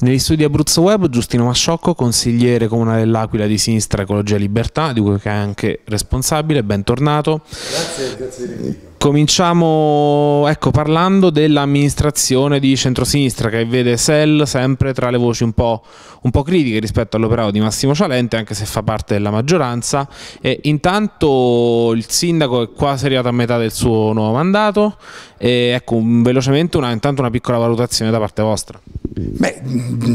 Negli studi Abruzzo Web, Giustino Masciocco, consigliere comunale dell'Aquila di Sinistra Ecologia e Libertà, di cui è anche responsabile, bentornato. Grazie, grazie di Cominciamo ecco, parlando dell'amministrazione di centrosinistra che vede Sell sempre tra le voci un po', un po critiche rispetto all'operato di Massimo Cialente, anche se fa parte della maggioranza. E intanto il sindaco è quasi arrivato a metà del suo nuovo mandato. E, ecco, un, velocemente una, una piccola valutazione da parte vostra. Beh,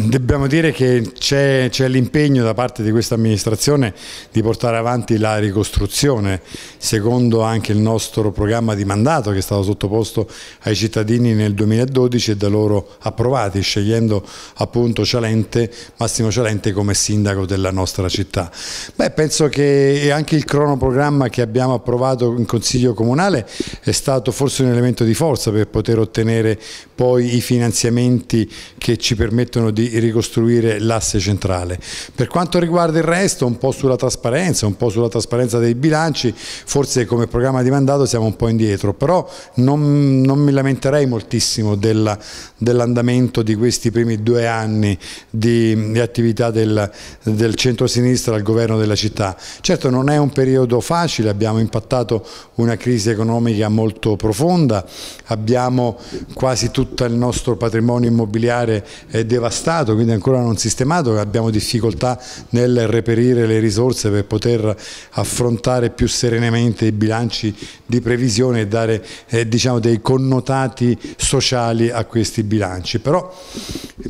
dobbiamo dire che c'è, l'impegno da parte di questa amministrazione di portare avanti la ricostruzione, secondo anche il nostro programma di mandato che è stato sottoposto ai cittadini nel 2012 e da loro approvati, scegliendo appunto Cialente, Massimo Cialente come sindaco della nostra città. Beh, penso che anche il cronoprogramma che abbiamo approvato in Consiglio Comunale è stato forse un elemento di forza per poter ottenere poi i finanziamenti che ci permettono di ricostruire l'asse centrale. Per quanto riguarda il resto, un po' sulla trasparenza, un po' sulla trasparenza dei bilanci, forse come programma di mandato siamo un po' indietro, però non, non mi lamenterei moltissimo dell'andamento di questi primi due anni di, di attività del, del centro-sinistra al governo della città. Certo non è un periodo facile, abbiamo impattato una crisi economica molto profonda, abbiamo quasi tutto il nostro patrimonio immobiliare rurale eh, è devastato, quindi ancora non sistemato, abbiamo difficoltà nel reperire le risorse per poter affrontare più serenamente i bilanci di previsione e dare eh, diciamo, dei connotati sociali a questi bilanci. Però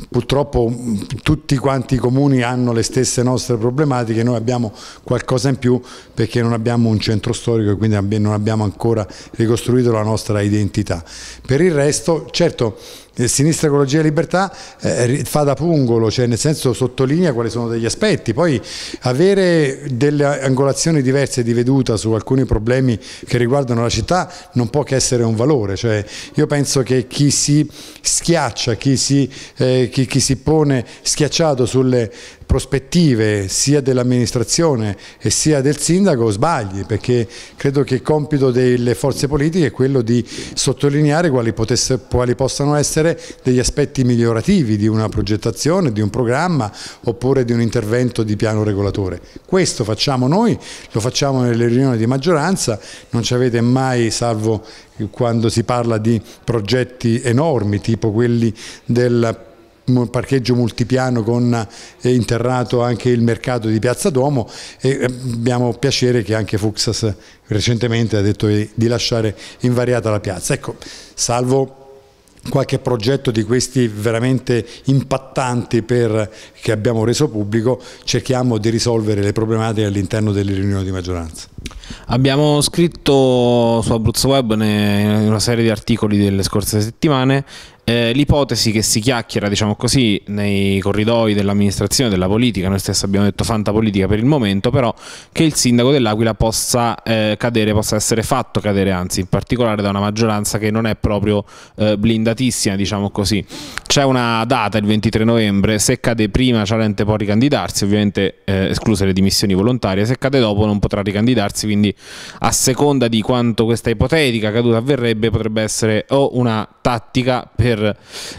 purtroppo tutti quanti i comuni hanno le stesse nostre problematiche, noi abbiamo qualcosa in più perché non abbiamo un centro storico e quindi non abbiamo ancora ricostruito la nostra identità. Per il resto, certo, eh, Sinistra Ecologia e Libertà eh, eh fa da pungolo, cioè nel senso sottolinea quali sono degli aspetti, poi avere delle angolazioni diverse di veduta su alcuni problemi che riguardano la città non può che essere un valore, cioè, io penso che chi si schiaccia, chi si, eh, chi, chi si pone schiacciato sulle prospettive sia dell'amministrazione e sia del sindaco sbagli perché credo che il compito delle forze politiche è quello di sottolineare quali, potesse, quali possano essere degli aspetti migliorativi di una progettazione, di un programma oppure di un intervento di piano regolatore. Questo facciamo noi, lo facciamo nelle riunioni di maggioranza, non ci avete mai, salvo quando si parla di progetti enormi tipo quelli del parcheggio multipiano con eh, interrato anche il mercato di Piazza Duomo e eh, abbiamo piacere che anche Fuxas recentemente ha detto di lasciare invariata la piazza. Ecco, salvo qualche progetto di questi veramente impattanti per, che abbiamo reso pubblico, cerchiamo di risolvere le problematiche all'interno delle riunioni di maggioranza. Abbiamo scritto su Abruzzo Web una serie di articoli delle scorse settimane eh, l'ipotesi che si chiacchiera, diciamo così, nei corridoi dell'amministrazione, della politica, noi stessi abbiamo detto fantapolitica per il momento, però che il sindaco dell'Aquila possa eh, cadere, possa essere fatto cadere, anzi in particolare da una maggioranza che non è proprio eh, blindatissima, diciamo così. C'è una data, il 23 novembre, se cade prima Cialente può ricandidarsi, ovviamente eh, escluse le dimissioni volontarie, se cade dopo non potrà ricandidarsi, quindi a seconda di quanto questa ipotetica caduta avverrebbe potrebbe essere o una tattica per per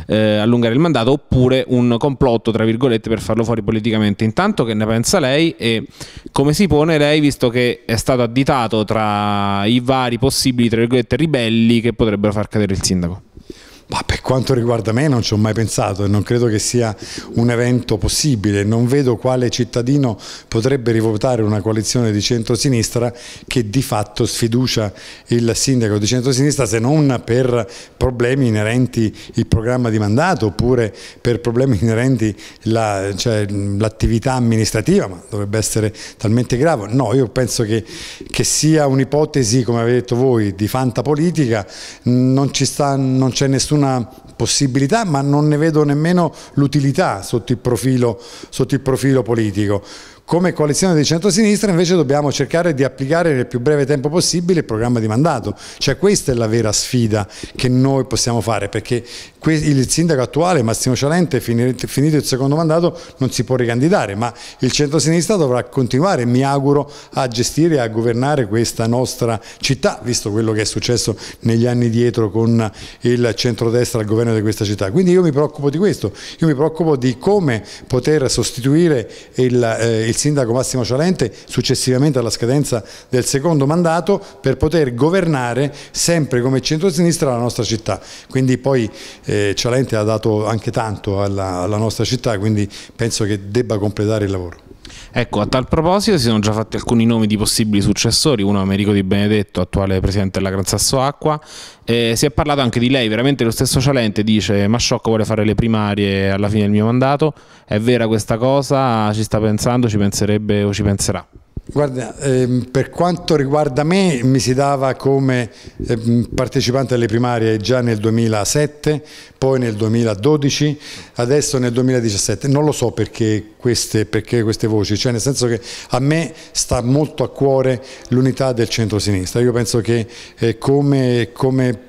eh, allungare il mandato oppure un complotto, tra virgolette, per farlo fuori politicamente. Intanto che ne pensa lei e come si pone lei, visto che è stato additato tra i vari possibili, tra virgolette, ribelli che potrebbero far cadere il sindaco? Ma per quanto riguarda me non ci ho mai pensato e non credo che sia un evento possibile, non vedo quale cittadino potrebbe rivotare una coalizione di centrosinistra che di fatto sfiducia il sindaco di centrosinistra se non per problemi inerenti il programma di mandato oppure per problemi inerenti l'attività la, cioè, amministrativa, ma dovrebbe essere talmente grave. No, io penso che, che sia un'ipotesi, come avete detto voi, di fantapolitica, non c'è nessuno nessuna possibilità, ma non ne vedo nemmeno l'utilità sotto, sotto il profilo politico. Come coalizione di centrosinistra invece dobbiamo cercare di applicare nel più breve tempo possibile il programma di mandato, cioè questa è la vera sfida che noi possiamo fare perché il sindaco attuale Massimo Cialente finito il secondo mandato non si può ricandidare ma il centrosinistra dovrà continuare mi auguro a gestire e a governare questa nostra città visto quello che è successo negli anni dietro con il centrodestra al governo di questa città quindi io mi preoccupo di questo, io mi preoccupo di come poter sostituire il, eh, il sindaco Massimo Cialente successivamente alla scadenza del secondo mandato per poter governare sempre come centrosinistra la nostra città. Quindi poi eh, Cialente ha dato anche tanto alla, alla nostra città, quindi penso che debba completare il lavoro. Ecco, a tal proposito si sono già fatti alcuni nomi di possibili successori, uno Americo Di Benedetto, attuale presidente della Gran Sasso Acqua, e si è parlato anche di lei, veramente lo stesso Cialente dice ma sciocco vuole fare le primarie alla fine del mio mandato, è vera questa cosa, ci sta pensando, ci penserebbe o ci penserà? Guarda, ehm, per quanto riguarda me mi si dava come ehm, partecipante alle primarie già nel 2007, poi nel 2012, adesso nel 2017. Non lo so perché queste, perché queste voci, cioè nel senso che a me sta molto a cuore l'unità del centro-sinistra. Io penso che eh, come, come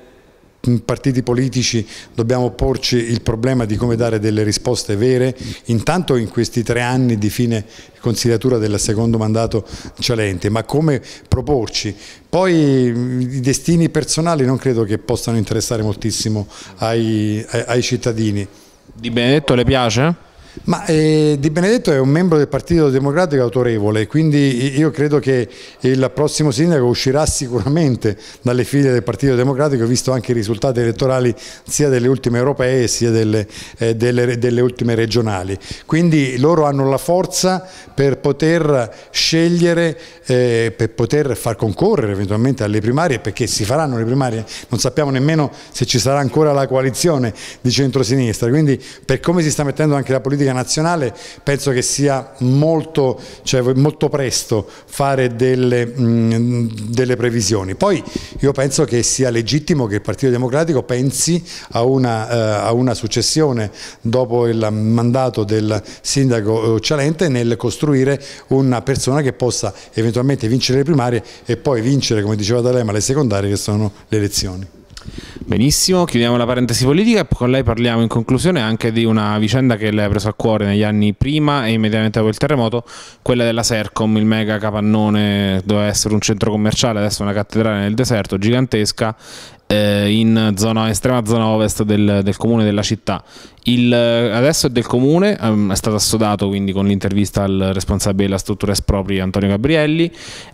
partiti politici dobbiamo porci il problema di come dare delle risposte vere, intanto in questi tre anni di fine consigliatura del secondo mandato Cialente, ma come proporci. Poi mm, i destini personali non credo che possano interessare moltissimo ai, ai cittadini. Di Benedetto le piace? Ma eh, Di Benedetto è un membro del Partito Democratico autorevole, quindi io credo che il prossimo sindaco uscirà sicuramente dalle file del Partito Democratico, visto anche i risultati elettorali sia delle ultime europee sia delle, eh, delle, delle ultime regionali. Quindi loro hanno la forza per poter scegliere, eh, per poter far concorrere eventualmente alle primarie, perché si faranno le primarie, non sappiamo nemmeno se ci sarà ancora la coalizione di centrosinistra, quindi per come si sta mettendo anche la politica politica nazionale penso che sia molto, cioè, molto presto fare delle, mh, mm, delle, previsioni. Poi io penso che sia legittimo che il Partito Democratico pensi a una, eh, a una successione dopo il mandato del sindaco eh, Cialente nel costruire una persona che possa eventualmente vincere le primarie e poi vincere, come diceva D'Alema, le secondarie che sono le elezioni. Benissimo, chiudiamo la parentesi politica e con lei parliamo in conclusione anche di una vicenda che lei ha preso a cuore negli anni prima e immediatamente dopo il terremoto, quella della Sercom, il mega capannone, doveva essere un centro commerciale, adesso una cattedrale nel deserto gigantesca eh, in zona, estrema zona ovest del, del comune della città. Il, eh, adesso è del comune, um, è stato assodato quindi con l'intervista al responsabile della struttura espropri Antonio Gabrielli,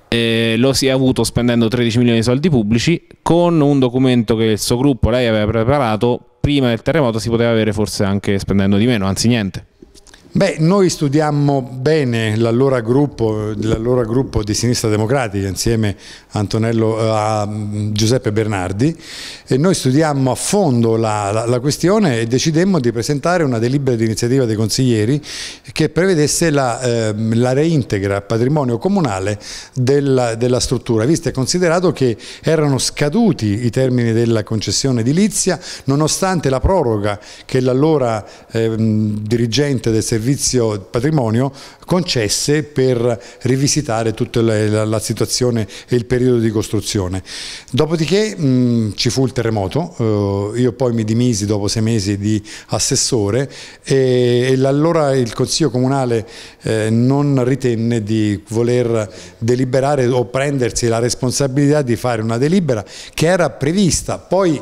eh, lo si è avuto spendendo 13 milioni di soldi pubblici con un documento che il suo gruppo, lei aveva preparato, prima del terremoto si poteva avere forse anche spendendo di meno, anzi niente. Beh, noi studiammo bene l'allora gruppo, gruppo, di Sinistra Democratica insieme a, eh, mm, Giuseppe Bernardi e noi studiammo a fondo la, la, la questione e decidemmo di presentare una delibera di iniziativa dei consiglieri che prevedesse la, eh, la reintegra patrimonio comunale della, della, struttura, visto e considerato che erano scaduti i termini della concessione edilizia nonostante la proroga che l'allora eh, dirigente del servizio servizio patrimonio concesse per rivisitare tutta la, la, la situazione e il periodo di costruzione. Dopodiché mh, ci fu il terremoto, eh, io poi mi dimisi dopo sei mesi di assessore e, e allora il Consiglio Comunale eh, non ritenne di voler deliberare o prendersi la responsabilità di fare una delibera che era prevista. Poi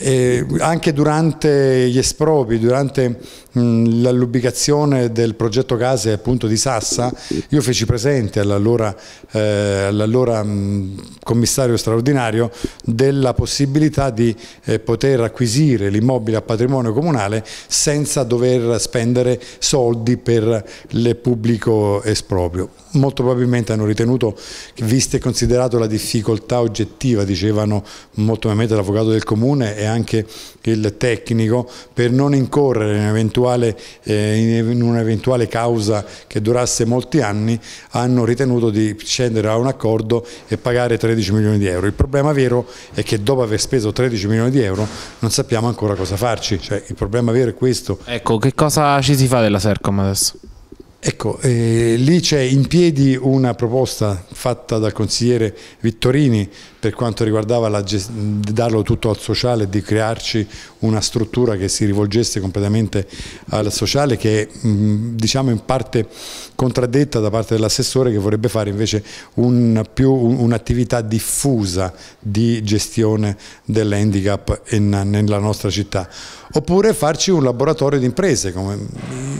eh, anche durante gli espropri, durante Mm, l'allubicazione del progetto Case appunto di Sassa, io feci presente all'allora eh, all mm, commissario straordinario della possibilità di eh, poter acquisire l'immobile a patrimonio comunale senza dover spendere soldi per il pubblico esproprio. Molto probabilmente hanno ritenuto, vista e considerato la difficoltà oggettiva, dicevano molto probabilmente l'avvocato del comune e anche il tecnico, per non incorrere in eventuali eh, in un'eventuale causa che durasse molti anni, hanno ritenuto di scendere a un accordo e pagare 13 milioni di euro. Il problema vero è che dopo aver speso 13 milioni di euro non sappiamo ancora cosa farci, cioè, il problema vero è questo. Ecco, che cosa ci si fa della Sercom adesso? Ecco, eh, lì c'è in piedi una proposta fatta dal consigliere Vittorini per quanto riguardava la, darlo tutto al sociale, di crearci una struttura che si rivolgesse completamente al sociale che è mm, diciamo in parte contraddetta da parte dell'assessore che vorrebbe fare invece un'attività diffusa di gestione dell'handicap nella nostra città oppure farci un laboratorio di imprese.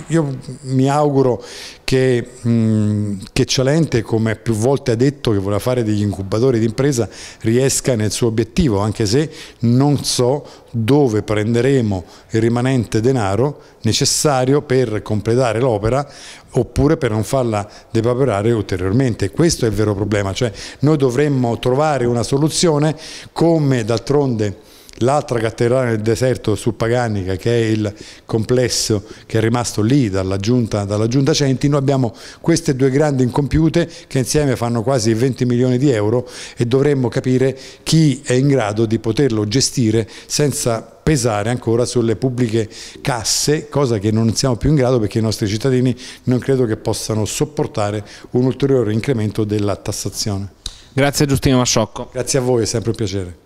Io mi auguro che, mh, che Cialente, come più volte ha detto che voleva fare degli incubatori d'impresa, riesca nel suo obiettivo, anche se non so dove prenderemo il rimanente denaro necessario per completare l'opera oppure per non farla depaperare ulteriormente. Questo è il vero problema, cioè noi dovremmo trovare una soluzione come d'altronde l'altra cattedrale nel deserto sul Paganica che è il complesso che è rimasto lì dalla giunta, dalla giunta Centi, noi abbiamo queste due grandi incompiute che insieme fanno quasi 20 milioni di euro e dovremmo capire chi è in grado di poterlo gestire senza pesare ancora sulle pubbliche casse, cosa che non siamo più in grado perché i nostri cittadini non credo che possano sopportare un ulteriore incremento della tassazione. Grazie Giustino Masciocco. Grazie a voi, è sempre un piacere.